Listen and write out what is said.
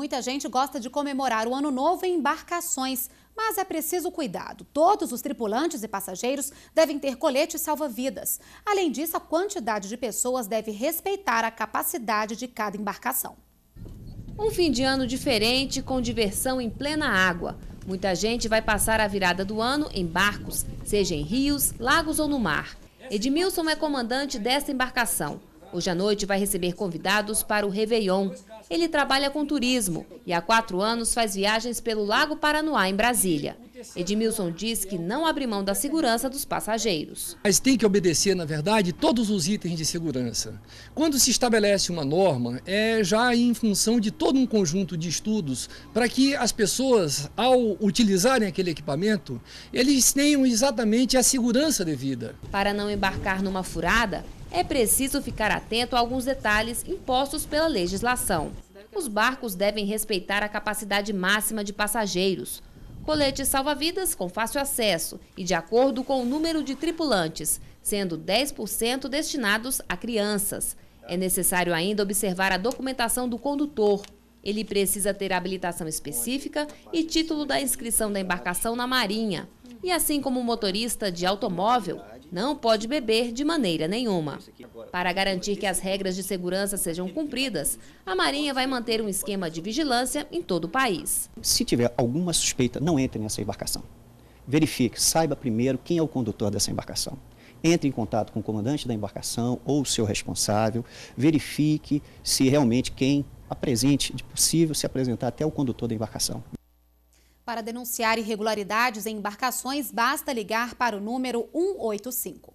muita gente gosta de comemorar o Ano Novo em embarcações, mas é preciso cuidado. Todos os tripulantes e passageiros devem ter coletes salva-vidas. Além disso, a quantidade de pessoas deve respeitar a capacidade de cada embarcação. Um fim de ano diferente, com diversão em plena água. Muita gente vai passar a virada do ano em barcos, seja em rios, lagos ou no mar. Edmilson é comandante dessa embarcação. Hoje à noite vai receber convidados para o Réveillon. Ele trabalha com turismo e há quatro anos faz viagens pelo Lago Paranoá, em Brasília. Edmilson diz que não abre mão da segurança dos passageiros. Mas tem que obedecer, na verdade, todos os itens de segurança. Quando se estabelece uma norma, é já em função de todo um conjunto de estudos para que as pessoas, ao utilizarem aquele equipamento, eles tenham exatamente a segurança devida. Para não embarcar numa furada, é preciso ficar atento a alguns detalhes impostos pela legislação. Os barcos devem respeitar a capacidade máxima de passageiros coletes salva-vidas com fácil acesso e de acordo com o número de tripulantes, sendo 10% destinados a crianças. É necessário ainda observar a documentação do condutor. Ele precisa ter habilitação específica e título da inscrição da embarcação na Marinha. E assim como o motorista de automóvel, não pode beber de maneira nenhuma. Para garantir que as regras de segurança sejam cumpridas, a Marinha vai manter um esquema de vigilância em todo o país. Se tiver alguma suspeita, não entre nessa embarcação. Verifique, saiba primeiro quem é o condutor dessa embarcação entre em contato com o comandante da embarcação ou o seu responsável, verifique se realmente quem apresente, de possível se apresentar até o condutor da embarcação. Para denunciar irregularidades em embarcações, basta ligar para o número 185.